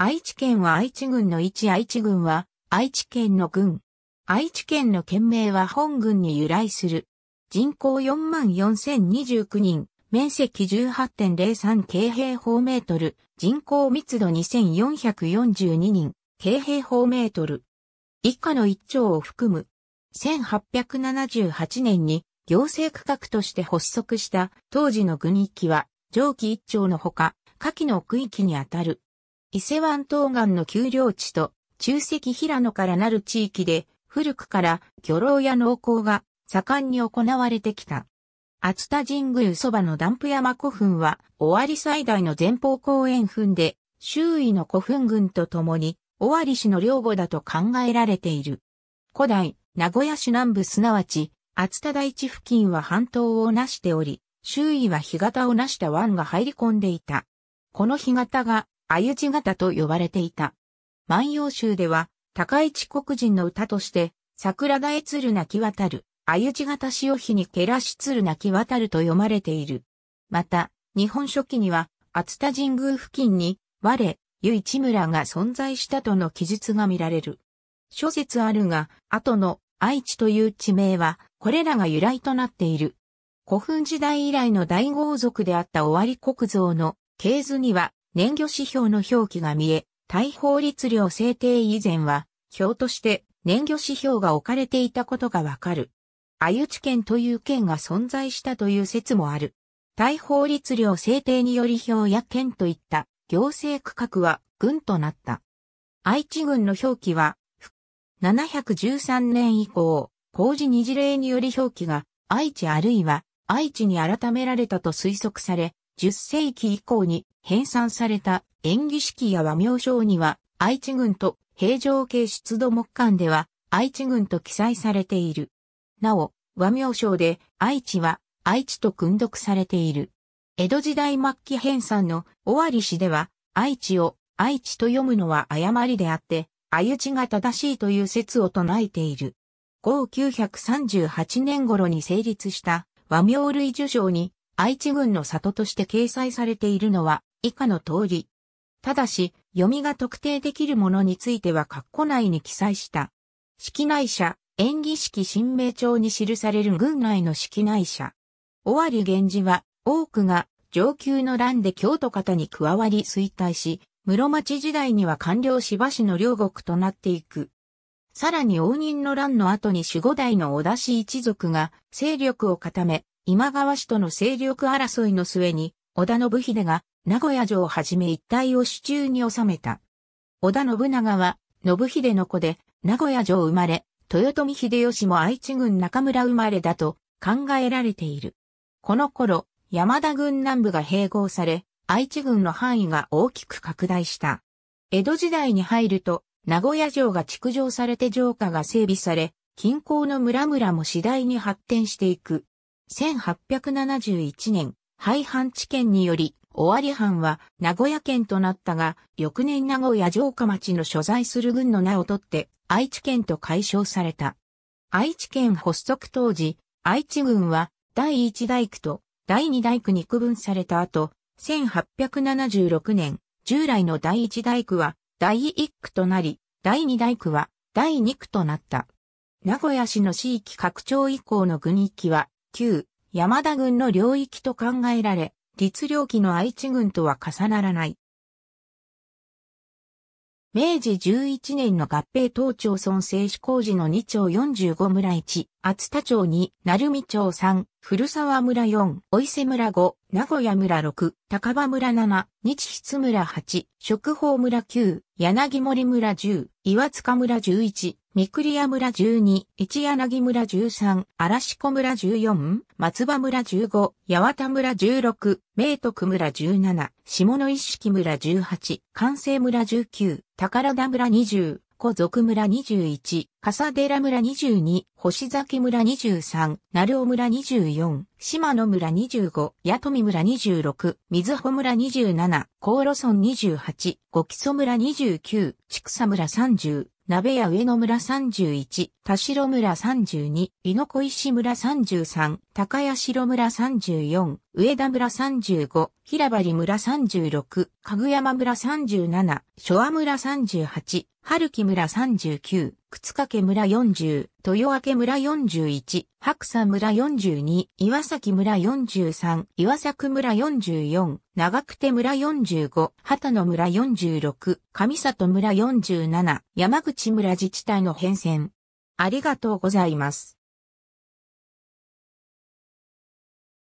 愛知県は愛知郡の一愛知郡は愛知県の郡。愛知県の県名は本郡に由来する。人口44,029人、面積18.03京平方メートル、人口密度2442人、京平方メートル。以下の一町を含む。1878年に行政区画として発足した当時の郡域は上記一町のほか、下記の区域にあたる。伊勢湾東岸の丘陵地と中石平野からなる地域で古くから漁労や農耕が盛んに行われてきた。熱田神宮そばのダンプ山古墳は尾張最大の前方公園墳で周囲の古墳群とともに尾張市の領母だと考えられている。古代名古屋市南部すなわち厚田台地付近は半島をなしており、周囲は干潟をなした湾が入り込んでいた。この干潟があゆち型と呼ばれていた。万葉集では、高市黒人の歌として、桜田へ鶴泣き渡る、あゆち型潮日にけらし鶴泣き渡ると読まれている。また、日本書紀には、熱田神宮付近に、我、ちむ村が存在したとの記述が見られる。諸説あるが、後の愛知という地名は、これらが由来となっている。古墳時代以来の大豪族であった尾張国像の系図には、燃料指標の表記が見え、大法律量制定以前は、表として燃料指標が置かれていたことがわかる。あゆち県という県が存在したという説もある。大法律量制定により表や県といった行政区画は軍となった。愛知郡の表記は、713年以降、工事二事例により表記が愛知あるいは愛知に改められたと推測され、10世紀以降に編纂された演技式や和名章には、愛知軍と平城系出土木間では、愛知軍と記載されている。なお、和名章で愛知は愛知と訓読されている。江戸時代末期編纂の尾張氏では、愛知を愛知と読むのは誤りであって、あゆちが正しいという説を唱えている。5938年頃に成立した和名類受賞に愛知軍の里として掲載されているのは以下の通り。ただし、読みが特定できるものについては括弧内に記載した。式内者、演技式新名帳に記される軍内の式内者。尾張源氏は、多くが上級の乱で京都方に加わり衰退し、室町時代には官僚芝市の両国となっていく。さらに応仁の乱の後に守護代の小田氏一族が勢力を固め、今川氏との勢力争いの末に、織田信秀が名古屋城をはじめ一帯を手中に収めた。織田信長は、信秀の子で、名古屋城生まれ、豊臣秀吉も愛知郡中村生まれだと考えられている。この頃、山田郡南部が併合され、愛知郡の範囲が大きく拡大した。江戸時代に入ると、名古屋城が築城されて城下が整備され、近郊の村々も次第に発展していく。1871年、廃藩置県により、尾張藩は名古屋県となったが、翌年名古屋城下町の所在する軍の名を取って、愛知県と解消された。愛知県発足当時、愛知郡は第一大区と第二大区に区分された後、1876年、従来の第一大区は第一区となり、第二大区は第二区となった。名古屋市の市域拡張以降の軍域は、旧山田軍の領域と考えられ、律令期の愛知軍とは重ならない。明治11年の合併東町村制施工事の2町45村1、厚田町2、鳴海町3、古沢村4、お伊勢村5、名古屋村6、高場村7、日筆村8、食宝村9、柳森村10、岩塚村11、三栗屋村12、一柳村13、嵐子村14、松葉村15、八幡村16、明徳村17、下野一式村18、関西村19、宝田村20、小族村21、笠寺村22、星崎村23、鳴尾村24、島野村25、八富村26、水穂村27、高路村28、五木村29、千草村30、鍋屋上野村31、田代村32、井の小石村33、高屋城村34、上田村35、平張村36、かぐやま村37、昭和村38、春木村39、靴掛村40、豊明村41、白山村42、岩崎村43、岩作村44、長久手村45、畑野村46、上里村47、山口村自治体の変遷。ありがとうございます。